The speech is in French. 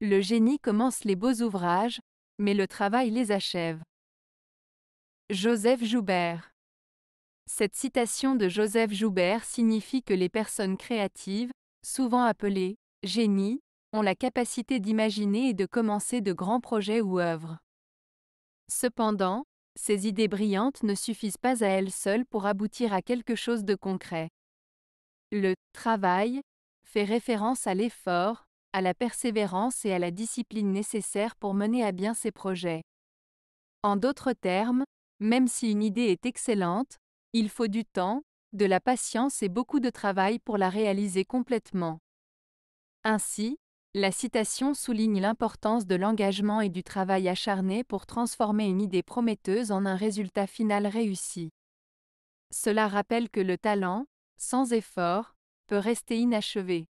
Le génie commence les beaux ouvrages, mais le travail les achève. Joseph Joubert Cette citation de Joseph Joubert signifie que les personnes créatives, souvent appelées génies, ont la capacité d'imaginer et de commencer de grands projets ou œuvres. Cependant, ces idées brillantes ne suffisent pas à elles seules pour aboutir à quelque chose de concret. Le travail fait référence à l'effort, à la persévérance et à la discipline nécessaires pour mener à bien ses projets. En d'autres termes, même si une idée est excellente, il faut du temps, de la patience et beaucoup de travail pour la réaliser complètement. Ainsi, la citation souligne l'importance de l'engagement et du travail acharné pour transformer une idée prometteuse en un résultat final réussi. Cela rappelle que le talent, sans effort, peut rester inachevé.